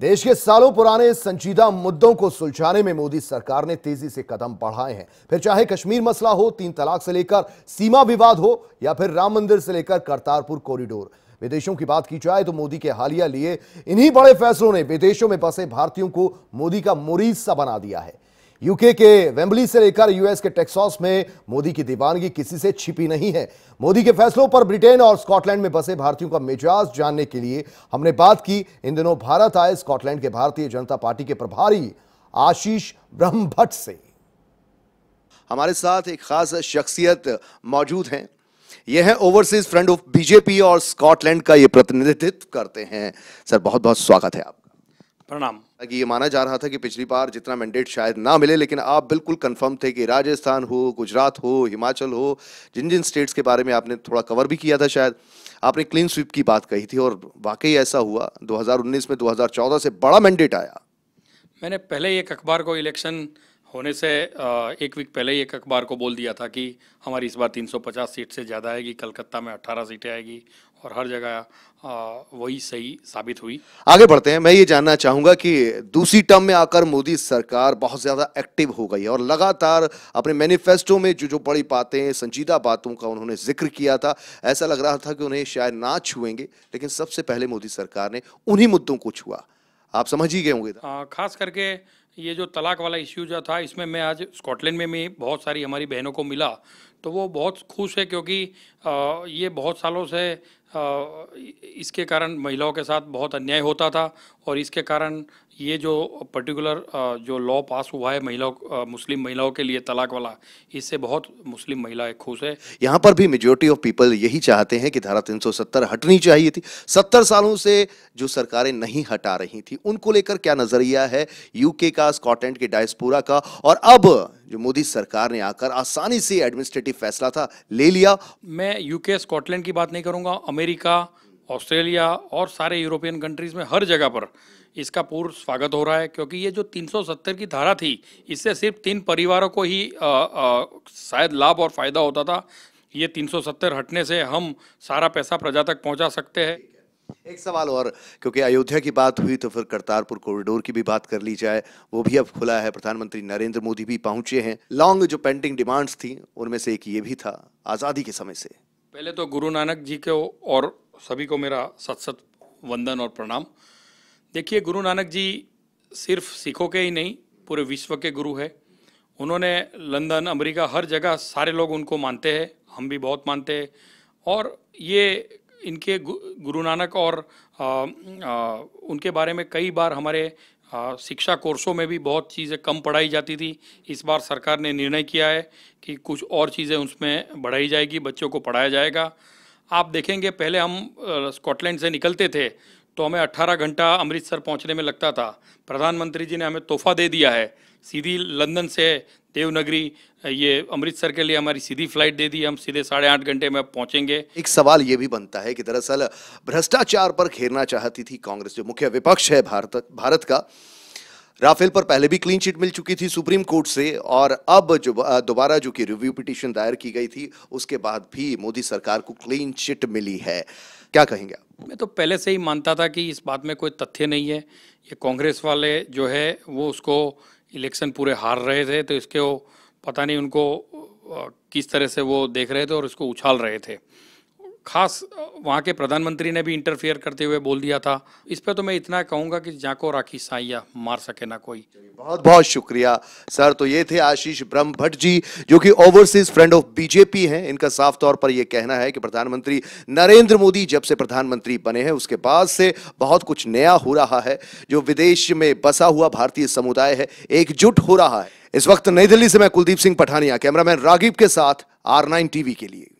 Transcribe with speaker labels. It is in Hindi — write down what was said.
Speaker 1: देश के सालों पुराने संजीदा मुद्दों को सुलझाने में मोदी सरकार ने तेजी से कदम बढ़ाए हैं फिर चाहे कश्मीर मसला हो तीन तलाक से लेकर सीमा विवाद हो या फिर राम मंदिर से लेकर करतारपुर कॉरिडोर विदेशों की बात की जाए तो मोदी के हालिया लिए इन्हीं बड़े फैसलों ने विदेशों में बसे भारतीयों को मोदी का मुरीज सा बना दिया है यूके के वेम्बली से लेकर यूएस के टेक्सास में मोदी की दीवानगी किसी से छिपी नहीं है मोदी के फैसलों पर ब्रिटेन और स्कॉटलैंड में बसे भारतीयों का मिजाज जानने के लिए हमने बात की इन दिनों भारत आए स्कॉटलैंड के भारतीय जनता पार्टी के प्रभारी आशीष ब्रह्म भट्ट से हमारे साथ एक खास शख्सियत मौजूद हैं यह है ओवरसीज फ्रंट ऑफ बीजेपी और स्कॉटलैंड का ये प्रतिनिधित्व करते हैं सर बहुत बहुत स्वागत है आप प्रणाम ये माना जा रहा था कि पिछली बार जितना मैंडेट शायद ना मिले लेकिन आप बिल्कुल कंफर्म थे कि राजस्थान हो गुजरात हो हिमाचल हो जिन जिन स्टेट्स के बारे में आपने थोड़ा कवर भी किया था शायद आपने क्लीन स्वीप की बात कही थी और वाकई ऐसा हुआ 2019 में 2014 से बड़ा मैंडेट आया
Speaker 2: मैंने पहले ही एक अखबार को इलेक्शन होने से एक वीक पहले ही एक अखबार को बोल दिया था कि हमारी इस बार 350 सीट से ज़्यादा आएगी कलकत्ता में 18 सीटें आएगी और हर जगह वही सही साबित हुई
Speaker 1: आगे बढ़ते हैं मैं ये जानना चाहूँगा कि दूसरी टर्म में आकर मोदी सरकार बहुत ज़्यादा एक्टिव हो गई है और लगातार अपने मैनिफेस्टो में जो जो बड़ी बातें संजीदा बातों का उन्होंने जिक्र किया था ऐसा लग रहा था कि उन्हें शायद ना छुएंगे लेकिन सबसे पहले मोदी सरकार ने उन्हीं मुद्दों को छुआ आप समझ ही गए होंगे
Speaker 2: खास करके ये जो तलाक वाला इश्यू जो था इसमें मैं आज स्कॉटलैंड में भी बहुत सारी हमारी बहनों को मिला तो वो बहुत खुश है क्योंकि आ, ये बहुत सालों से आ, इसके कारण महिलाओं के साथ बहुत अन्याय होता था और इसके कारण ये जो पर्टिकुलर जो लॉ पास हुआ है महिलाओं मुस्लिम महिलाओं के लिए तलाक वाला इससे बहुत मुस्लिम महिलाएं खुश है
Speaker 1: यहाँ पर भी मेजोरिटी ऑफ पीपल यही चाहते हैं कि धारा 370 हटनी चाहिए थी 70 सालों से जो सरकारें नहीं हटा रही थी उनको लेकर क्या नज़रिया है यूके का स्कॉटलैंड के डायस्पोरा का और अब जो मोदी सरकार ने आकर आसानी से एडमिनिस्ट्रेटिव फैसला था ले लिया
Speaker 2: मैं यूके स्कॉटलैंड की बात नहीं करूँगा अमेरिका ऑस्ट्रेलिया और सारे यूरोपियन कंट्रीज़ में हर जगह पर इसका पूर्व स्वागत हो रहा है क्योंकि ये जो 370 की धारा थी इससे सिर्फ तीन परिवारों को ही शायद लाभ और फायदा होता था ये 370 हटने से हम सारा पैसा प्रजा तक पहुंचा सकते हैं
Speaker 1: एक सवाल और क्योंकि अयोध्या की बात हुई तो फिर करतारपुर कॉरिडोर की भी बात कर ली जाए वो भी अब खुला है प्रधानमंत्री नरेंद्र मोदी भी पहुंचे हैं लॉन्ग जो पेंडिंग डिमांड्स थी उनमें से एक ये भी था आज़ादी के समय से
Speaker 2: पहले तो गुरु नानक जी को और सभी को मेरा सत सत वंदन और प्रणाम देखिए गुरु नानक जी सिर्फ सिखों के ही नहीं पूरे विश्व के गुरु है उन्होंने लंदन अमेरिका हर जगह सारे लोग उनको मानते हैं हम भी बहुत मानते हैं और ये इनके गुरु नानक और आ, आ, उनके बारे में कई बार हमारे आ, शिक्षा कोर्सों में भी बहुत चीज़ें कम पढ़ाई जाती थी इस बार सरकार ने निर्णय किया है कि कुछ और चीज़ें उसमें बढ़ाई जाएगी बच्चों को पढ़ाया जाएगा आप देखेंगे पहले हम स्कॉटलैंड से निकलते थे तो हमें 18 घंटा अमृतसर पहुंचने में लगता था प्रधानमंत्री जी ने हमें तोहफा दे दिया है सीधी लंदन से देवनगरी ये अमृतसर के लिए हमारी सीधी फ्लाइट दे दी हम सीधे साढ़े आठ घंटे में पहुंचेंगे
Speaker 1: एक सवाल ये भी बनता है कि दरअसल भ्रष्टाचार पर घेरना चाहती थी कांग्रेस जो मुख्य विपक्ष है भारत भारत का राफेल पर पहले भी क्लीन चिट मिल चुकी थी सुप्रीम कोर्ट से और अब जो दोबारा जो कि रिव्यू पिटिशन दायर की गई थी उसके बाद भी मोदी सरकार को क्लीन चिट मिली है क्या कहेंगे
Speaker 2: मैं तो पहले से ही मानता था कि इस बात में कोई तथ्य नहीं है ये कांग्रेस वाले जो है वो उसको इलेक्शन पूरे हार रहे थे तो इसके वो पता नहीं उनको किस तरह से वो देख रहे थे और उसको उछाल रहे थे खास वहाँ के प्रधानमंत्री ने भी इंटरफेयर करते हुए बोल दिया था इस पर तो मैं इतना कहूँगा कि जाको राखी साइया मार सके ना कोई
Speaker 1: बहुत बहुत शुक्रिया सर तो ये थे आशीष ब्रह्म भट्ट जी जो कि ओवरसीज फ्रेंड ऑफ बीजेपी हैं इनका साफ तौर पर यह कहना है कि प्रधानमंत्री नरेंद्र मोदी जब से प्रधानमंत्री बने हैं उसके बाद से बहुत कुछ नया हो रहा है जो विदेश में बसा हुआ भारतीय समुदाय है एकजुट हो रहा है इस वक्त नई दिल्ली से मैं कुलदीप सिंह पठानिया कैमरामैन रागीब के साथ आर नाइन टीवी के लिए